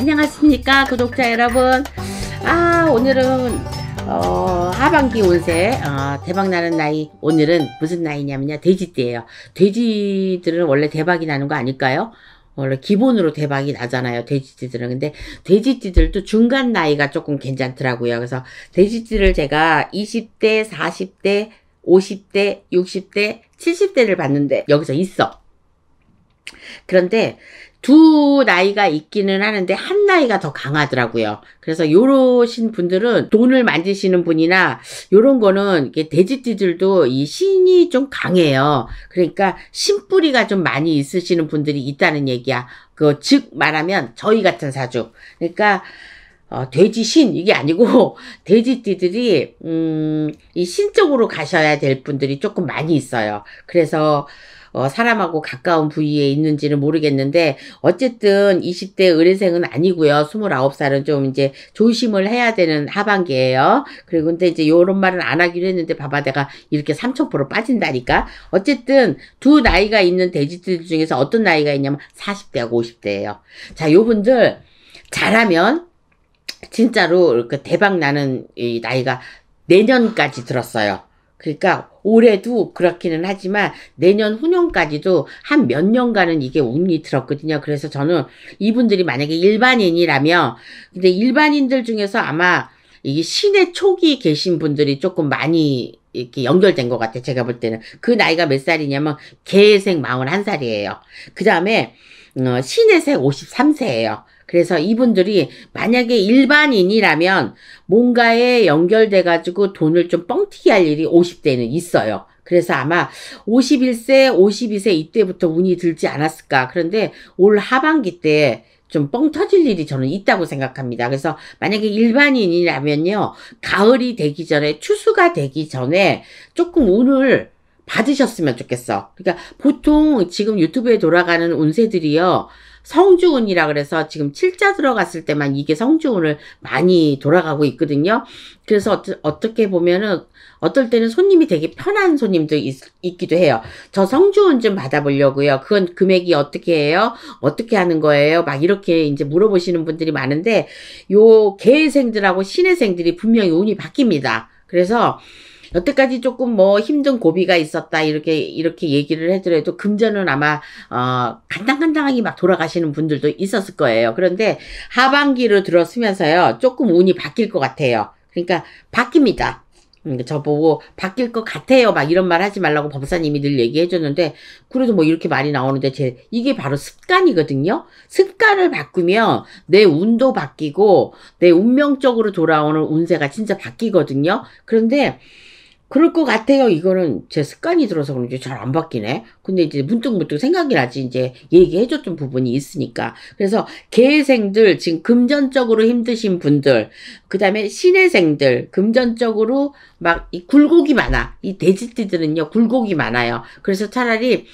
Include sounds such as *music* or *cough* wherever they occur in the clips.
안녕하십니까 구독자 여러분 아 오늘은 어, 하반기 운세 어, 대박나는 나이 오늘은 무슨 나이냐면요 돼지띠예요 돼지들은 원래 대박이 나는 거 아닐까요? 원래 기본으로 대박이 나잖아요 돼지띠들은 근데 돼지띠들도 중간 나이가 조금 괜찮더라고요 그래서 돼지띠를 제가 20대 40대 50대 60대 70대를 봤는데 여기서 있어 그런데 두 나이가 있기는 하는데 한 나이가 더 강하더라고요. 그래서 요러신 분들은 돈을 만지시는 분이나 요런 거는 이게 돼지띠들도 이 신이 좀 강해요. 그러니까 신뿌리가 좀 많이 있으시는 분들이 있다는 얘기야. 그 즉 말하면 저희 같은 사주. 그러니까 어, 돼지신 이게 아니고 *laughs* 돼지띠들이 음, 이 신적으로 가셔야 될 분들이 조금 많이 있어요. 그래서 어, 사람하고 가까운 부위에 있는지는 모르겠는데 어쨌든 20대 의뢰생은 아니고요. 29살은 좀 이제 조심을 해야 되는 하반기예요. 그리고 근데 이제 요런 말은 안 하기로 했는데 봐봐 내가 이렇게 3000% 빠진다니까. 어쨌든 두 나이가 있는 돼지들 중에서 어떤 나이가 있냐면 40대하고 50대예요. 자, 요분들 잘하면 진짜로 그 대박 나는 이 나이가 내년까지 들었어요. 그러니까 올해도 그렇기는 하지만 내년 후년까지도 한 몇 년간은 이게 운이 들었거든요. 그래서 저는 이분들이 만약에 일반인이라면 근데 일반인들 중에서 아마 이게 신의 초기 계신 분들이 조금 많이 이렇게 연결된 것 같아요. 제가 볼 때는. 그 나이가 몇 살이냐면 개생 41살이에요. 그 다음에 어, 신의생 53세예요. 그래서 이분들이 만약에 일반인이라면 뭔가에 연결돼 가지고 돈을 좀 뻥튀기 할 일이 5 0대는 있어요. 그래서 아마 51세, 52세 이때부터 운이 들지 않았을까. 그런데 올 하반기 때 좀 뻥 터질 일이 저는 있다고 생각합니다. 그래서 만약에 일반인이라면요, 가을이 되기 전에, 추수가 되기 전에 조금 운을 받으셨으면 좋겠어. 그러니까 보통 지금 유튜브에 돌아가는 운세들이요, 성주운이라 그래서 지금 7자 들어갔을 때만 이게 성주운을 많이 돌아가고 있거든요. 그래서 어떠, 어떻게 보면은 어떨 때는 손님이 되게 편한 손님도 있, 기도 해요. 저 성주운 좀 받아보려고요. 그건 금액이 어떻게 해요? 어떻게 하는 거예요? 막 이렇게 이제 물어보시는 분들이 많은데 요 개생들하고 신의생들이 분명히 운이 바뀝니다. 그래서 여태까지 조금 뭐 힘든 고비가 있었다 이렇게 이렇게 얘기를 해드려도 금전은 아마 어 간당간당하게 막 돌아가시는 분들도 있었을 거예요. 그런데 하반기로 들어서면서요 조금 운이 바뀔 것 같아요. 그러니까 바뀝니다. 음, 저보고 바뀔 것 같아요 막 이런 말 하지 말라고 법사님이 늘 얘기해 줬는데 그래도 뭐 이렇게 말이 나오는데 제 이게 바로 습관이거든요 습관을 바꾸면 내 운도 바뀌고 내 운명적으로 돌아오는 운세가 진짜 바뀌거든요 그런데 그럴 것 같아요. 이거는 제 습관이 들어서 그런지 잘 안 바뀌네. 근데 이제 문득문득 생각이 나지. 이제 얘기해줬던 부분이 있으니까. 그래서 개생들, 지금 금전적으로 힘드신 분들, 그 다음에 신해생들, 금전적으로 막 이 굴곡이 많아. 이 돼지띠들은요, 굴곡이 많아요. 그래서 차라리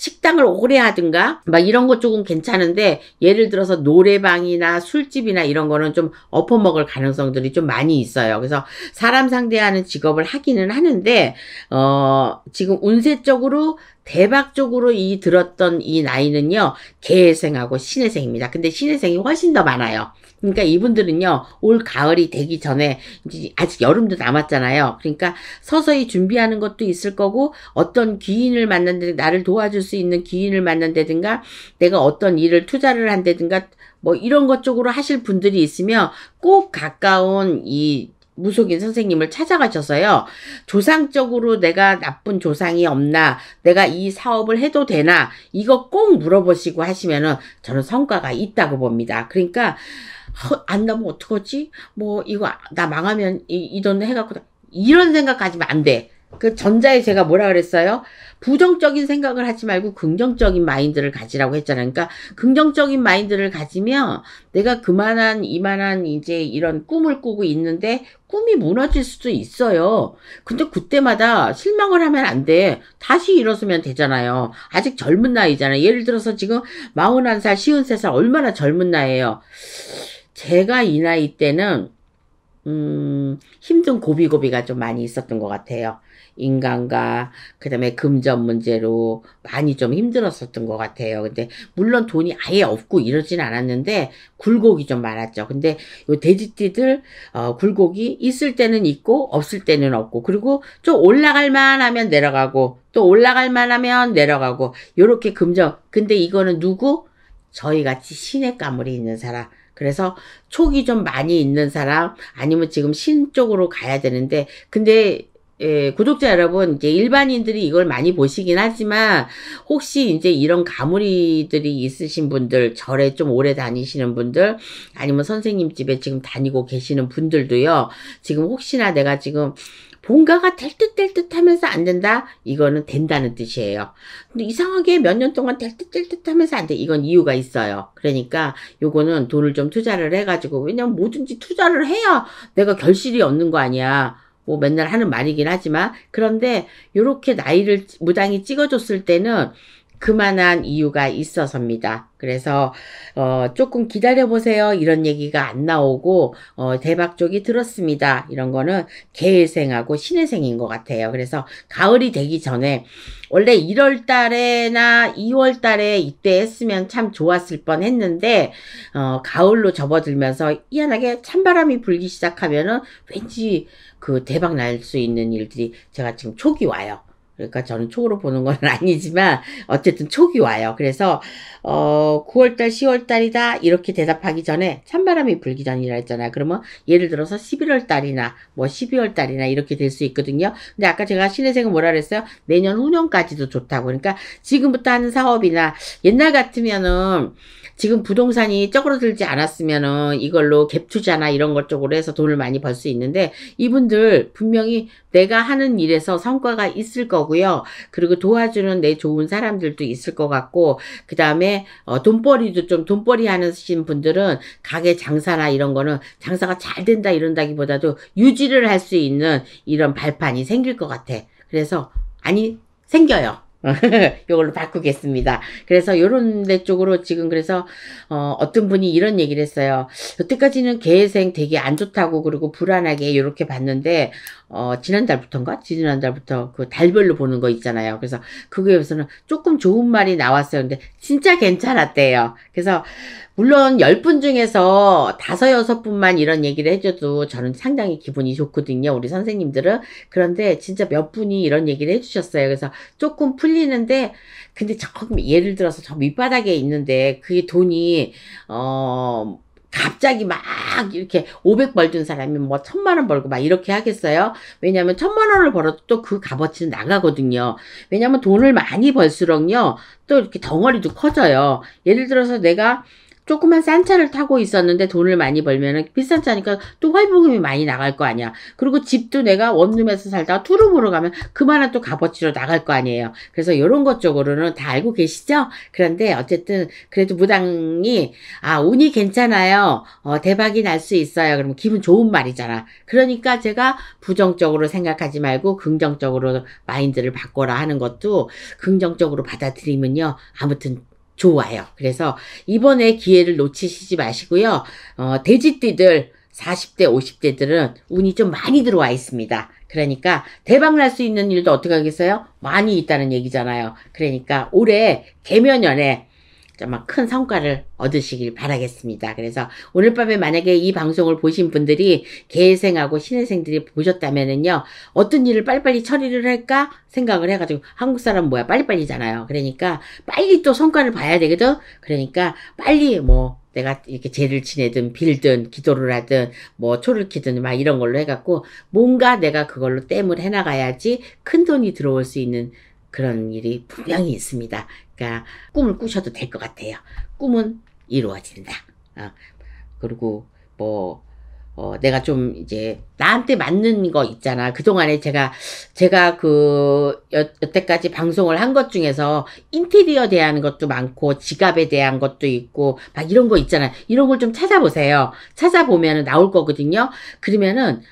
식당을 오래 하든가 막 이런 것 조금 괜찮은데 예를 들어서 노래방이나 술집이나 이런 거는 좀 엎어먹을 가능성들이 좀 많이 있어요. 그래서 사람 상대하는 직업을 하기는 하는데 어 지금 운세적으로 대박적으로 이 들었던 이 나이는요 개생하고 신의생입니다. 근데 신의생이 훨씬 더 많아요. 그러니까 이분들은요, 올 가을이 되기 전에, 아직 여름도 남았잖아요. 그러니까 서서히 준비하는 것도 있을 거고, 어떤 기인을 만난다든가, 나를 도와줄 수 있는 기인을 만난다든가, 내가 어떤 일을 투자를 한다든가, 뭐 이런 것 쪽으로 하실 분들이 있으며, 꼭 가까운 이 무속인 선생님을 찾아가셔서요. 조상적으로 내가 나쁜 조상이 없나, 내가 이 사업을 해도 되나, 이거 꼭 물어보시고 하시면은 저는 성과가 있다고 봅니다. 그러니까, 안 나면 어떡하지? 뭐 이거 아, 나 망하면 이돈 이 해갖고 이런 생각 하지면 안 돼. 그 전자에 제가 뭐라 그랬어요? 부정적인 생각을 하지 말고 긍정적인 마인드를 가지라고 했잖아요. 그러니까 긍정적인 마인드를 가지면 내가 그만한 이만한 이제 이런 꿈을 꾸고 있는데 꿈이 무너질 수도 있어요. 근데 그때마다 실망을 하면 안 돼. 다시 일어서면 되잖아요. 아직 젊은 나이잖아요. 예를 들어서 지금 41살, 53살 얼마나 젊은 나이에요 제가 이 나이 때는 음, 힘든 고비고비가 좀 많이 있었던 것 같아요. 인간과 그다음에 금전 문제로 많이 좀 힘들었었던 것 같아요. 근데 물론 돈이 아예 없고 이러진 않았는데 굴곡이 좀 많았죠. 근데 요 돼지띠들 어, 굴곡이 있을 때는 있고 없을 때는 없고 그리고 좀 올라갈 만하면 내려가고 또 올라갈 만하면 내려가고 요렇게 금전 근데 이거는 누구 저희 같이 신의 가물이 있는 사람 그래서 촉이 좀 많이 있는 사람 아니면 지금 신 쪽으로 가야 되는데 근데 예, 구독자 여러분, 이제 일반인들이 이걸 많이 보시긴 하지만, 혹시 이제 이런 가물이들이 있으신 분들, 절에 좀 오래 다니시는 분들, 아니면 선생님 집에 지금 다니고 계시는 분들도요, 지금 혹시나 내가 지금, 뭔가가 될 듯 될 듯 하면서 안 된다? 이거는 된다는 뜻이에요. 근데 이상하게 몇 년 동안 될 듯 될 듯 하면서 안 돼. 이건 이유가 있어요. 그러니까 요거는 돈을 좀 투자를 해가지고, 왜냐면 뭐든지 투자를 해야 내가 결실이 없는거 아니야. 뭐 맨날 하는 말이긴 하지만 그런데 이렇게 나이를 무당이 찍어줬을 때는 그만한 이유가 있어서입니다. 그래서 어, 조금 기다려 보세요. 이런 얘기가 안 나오고 어, 대박 족이 들었습니다. 이런 거는 개일생하고 신일생인 것 같아요. 그래서 가을이 되기 전에 원래 1월 달에나 2월 달에 이때 했으면 참 좋았을 뻔 했는데 어, 가을로 접어들면서 희한하게 찬바람이 불기 시작하면은 왠지 그 대박 날 수 있는 일들이 제가 지금 초기 와요. 그러니까 저는 촉으로 보는 건 *laughs* 아니지만 어쨌든 촉이 와요. 그래서 어 9월달 10월달이다 이렇게 대답하기 전에 찬바람이 불기 전이라 했잖아요. 그러면 예를 들어서 11월달이나 뭐 12월달이나 이렇게 될 수 있거든요. 근데 아까 제가 신혜생은 뭐라 그랬어요? 내년 후년까지도 좋다고. 그러니까 지금부터 하는 사업이나 옛날 같으면은 지금 부동산이 쪼그러들지 않았으면은 이걸로 갭투자나 이런 것 쪽으로 해서 돈을 많이 벌 수 있는데 이분들 분명히 내가 하는 일에서 성과가 있을 거고요. 그리고 도와주는 내 좋은 사람들도 있을 것 같고 그 다음에 어, 돈벌이도 좀 돈벌이 하는 분들은 가게 장사나 이런 거는 장사가 잘 된다 이런다기보다도 유지를 할 수 있는 이런 발판이 생길 것 같아. 그래서 아니 생겨요. 이걸로 *laughs* 바꾸겠습니다. 그래서 요런 데 쪽으로 지금 그래서 어, 떤 분이 이런 얘기를 했어요. 여태까지는 개생 되게 안 좋다고 그리고 불안하게 이렇게 봤는데 어, 지난달부터인가? 지난달부터 그 달별로 보는 거 있잖아요. 그래서 그거에 대해서는 조금 좋은 말이 나왔어요. 근데 진짜 괜찮았대요. 그래서 물론 10분 중에서 5, 6분만 이런 얘기를 해줘도 저는 상당히 기분이 좋거든요. 우리 선생님들은. 그런데 진짜 몇 분이 이런 얘기를 해주셨어요. 그래서 조금 풀 풀리는데 근데 조금 예를 들어서 저 밑바닥에 있는데 그게 돈이 어 갑자기 막 이렇게 500 벌 준 사람이 뭐 천만 원 벌고 막 이렇게 하겠어요? 왜냐면 천만 원을 벌어도 또 그 값어치는 나가거든요. 왜냐면 돈을 많이 벌수록요. 또 이렇게 덩어리도 커져요. 예를 들어서 내가 조그만 싼 차를 타고 있었는데 돈을 많이 벌면은 비싼 차니까 또활부금이 많이 나갈 거 아니야. 그리고 집도 내가 원룸에서 살다가 투룸으로 가면 그만한 또 값어치로 나갈 거 아니에요. 그래서 이런 것 쪽으로는 다 알고 계시죠? 그런데 어쨌든 그래도 무당이 아 운이 괜찮아요. 어, 대박이 날 수 있어요. 그러면 기분 좋은 말이잖아. 그러니까 제가 부정적으로 생각하지 말고 긍정적으로 마인드를 바꿔라 하는 것도 긍정적으로 받아들이면요. 아무튼 좋아요. 그래서 이번에 기회를 놓치시지 마시고요. 어, 돼지띠들 40대, 50대들은 운이 좀 많이 들어와 있습니다. 그러니까 대박 날 수 있는 일도 어떻게 하겠어요? 많이 있다는 얘기잖아요. 그러니까 올해 개면연에 정말 큰 성과를 얻으시길 바라겠습니다. 그래서 오늘 밤에 만약에 이 방송을 보신 분들이 개생하고 신혜생들이 보셨다면은요, 어떤 일을 빨리빨리 처리를 할까 생각을 해가지고 한국 사람 뭐야 빨리빨리잖아요. 그러니까 빨리 또 성과를 봐야 되거든. 그러니까 빨리 뭐 내가 이렇게 죄를 지내든 빌든 기도를 하든 뭐 초를 키든 막 이런 걸로 해갖고 뭔가 내가 그걸로 땜을 해나가야지 큰 돈이 들어올 수 있는 그런 일이 분명히 있습니다. 그러니까 꿈을 꾸셔도 될 것 같아요. 꿈은 이루어진다. 어, 그리고 뭐 어, 내가 좀 이제 나한테 맞는 거 있잖아. 그동안에 제가 제가 그 여, 여태까지 방송을 한 것 중에서 인테리어 대한 것도 많고 지갑에 대한 것도 있고 막 이런 거 있잖아. 이런 걸 좀 찾아보세요. 찾아보면 나올 거거든요. 그러면은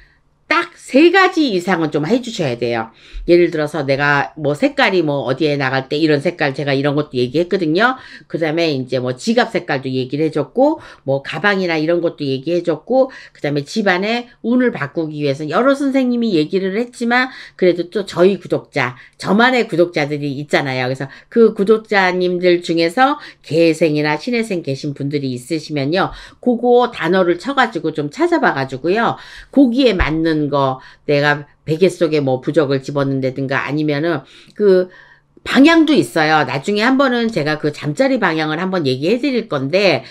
딱세 가지 이상은 좀 해주셔야 돼요. 예를 들어서 내가 뭐 색깔이 뭐 어디에 나갈 때 이런 색깔 제가 이런 것도 얘기했거든요. 그 다음에 이제 뭐 지갑 색깔도 얘기를 해줬고 뭐 가방이나 이런 것도 얘기해줬고 그 다음에 집안의 운을 바꾸기 위해서 여러 선생님이 얘기를 했지만 그래도 또 저희 구독자 저만의 구독자들이 있잖아요. 그래서 그 구독자님들 중에서 개생이나 신혜생 계신 분들이 있으시면요. 그거 단어를 쳐가지고 좀 찾아봐가지고요. 거기에 맞는 이런 거 내가 베개 속에 뭐 부적을 집었는데든가 아니면은 그 방향도 있어요. 나중에 한 번은 제가 그 잠자리 방향을 한번 얘기해 드릴 건데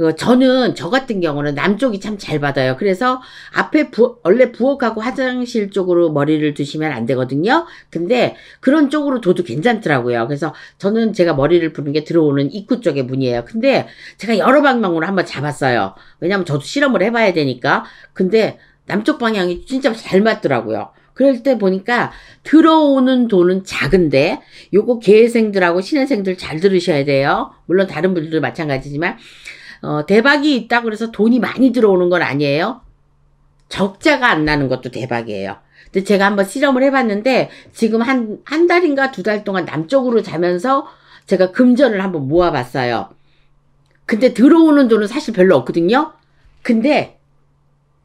어, 저는 저 같은 경우는 남쪽이 참 잘 받아요. 그래서 앞에 부, 원래 부엌하고 화장실 쪽으로 머리를 두시면 안 되거든요. 근데 그런 쪽으로 둬도 괜찮더라고요. 그래서 저는 제가 머리를 부는 게 들어오는 입구 쪽의 문이에요. 근데 제가 여러 방향으로 한번 잡았어요. 왜냐면 저도 실험을 해봐야 되니까. 근데 남쪽 방향이 진짜 잘 맞더라고요. 그럴 때 보니까 들어오는 돈은 작은데 요거 개회생들하고 신혜생들 잘 들으셔야 돼요. 물론 다른 분들도 마찬가지지만 어, 대박이 있다 그래서 돈이 많이 들어오는 건 아니에요. 적자가 안 나는 것도 대박이에요. 근데 제가 한번 실험을 해봤는데 지금 한, 한 달인가 두 달 동안 남쪽으로 자면서 제가 금전을 한번 모아봤어요. 근데 들어오는 돈은 사실 별로 없거든요. 근데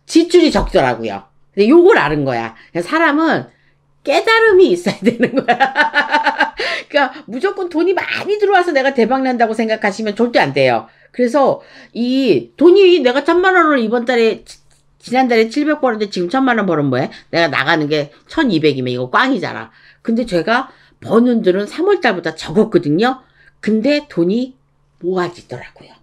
지출이 적더라고요. 근데 요걸 아는 거야. 그러니까 사람은 깨달음이 있어야 되는 거야. *laughs* 그러니까 무조건 돈이 많이 들어와서 내가 대박 난다고 생각하시면 절대 안 돼요. 그래서 이 돈이 내가 천만 원을 이번 달에 지난달에 700 벌었는데 지금 천만 원 벌은 뭐해? 내가 나가는 게 1200이면 이거 꽝이잖아. 근데 제가 버는 돈은 3월 달보다 적었거든요. 근데 돈이 모아지더라고요.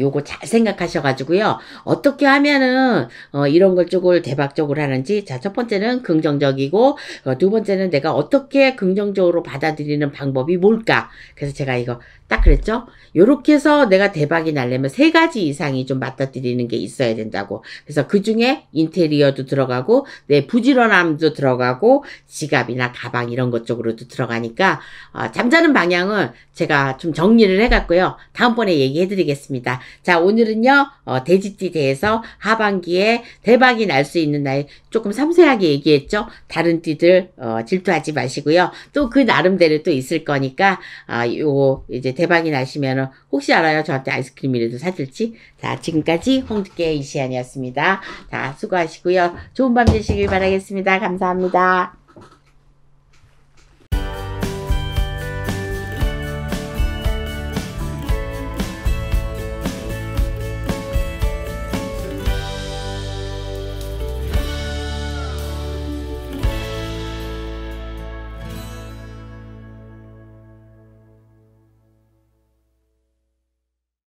요거 잘 생각하셔가지고요. 어떻게 하면은 어, 이런 걸 쪽을 대박적으로 하는지 자 첫 번째는 긍정적이고 어, 두 번째는 내가 어떻게 긍정적으로 받아들이는 방법이 뭘까 그래서 제가 이거 딱 그랬죠? 요렇게 해서 내가 대박이 날려면 세 가지 이상이 좀맞다드리는게 있어야 된다고. 그래서 그 중에 인테리어도 들어가고 내 부지런함도 들어가고 지갑이나 가방 이런 것 쪽으로도 들어가니까 어, 잠자는 방향은 제가 좀 정리를 해갔고요. 다음번에 얘기해드리겠습니다. 자 오늘은요 어, 돼지띠 대해서 하반기에 대박이 날 수 있는 날 조금 섬세하게 얘기했죠. 다른 띠들 어, 질투하지 마시고요. 또 그 나름대로 또 있을 거니까 아, 요 이제 대박이 나시면 혹시 알아요? 저한테 아이스크림이라도 사줄지? 자, 지금까지 홍두깨 이시안이었습니다. 자, 수고하시고요. 좋은 밤 되시길 바라겠습니다. 감사합니다.